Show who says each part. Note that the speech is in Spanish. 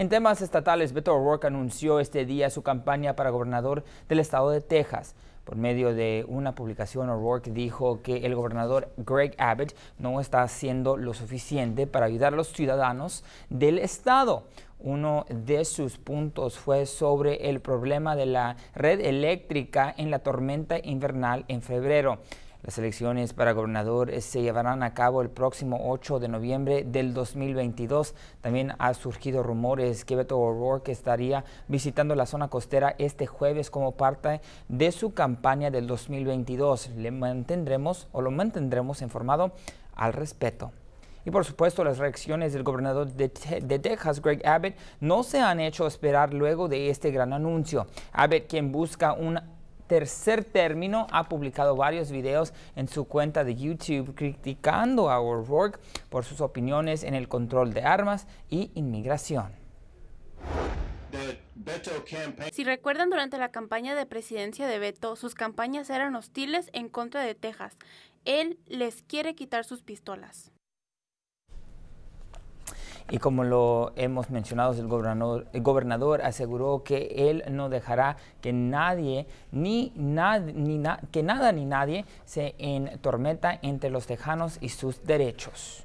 Speaker 1: En temas estatales, Beto O'Rourke anunció este día su campaña para gobernador del estado de Texas. Por medio de una publicación, O'Rourke dijo que el gobernador Greg Abbott no está haciendo lo suficiente para ayudar a los ciudadanos del estado. Uno de sus puntos fue sobre el problema de la red eléctrica en la tormenta invernal en febrero. Las elecciones para gobernador eh, se llevarán a cabo el próximo 8 de noviembre del 2022. También ha surgido rumores que Beto O'Rourke estaría visitando la zona costera este jueves como parte de su campaña del 2022. Le mantendremos o lo mantendremos informado al respecto. Y por supuesto, las reacciones del gobernador de, Texas, Greg Abbott, no se han hecho esperar luego de este gran anuncio. Abbott, quien busca un tercer término ha publicado varios videos en su cuenta de YouTube criticando a O'Rourke por sus opiniones en el control de armas y inmigración.
Speaker 2: Si recuerdan, durante la campaña de presidencia de Beto, sus campañas eran hostiles en contra de Texas. Él les quiere quitar sus pistolas.
Speaker 1: Y como lo hemos mencionado, el gobernador, aseguró que él no dejará que nadie, ni, ni que nada ni nadie se entormenta entre los tejanos y sus derechos.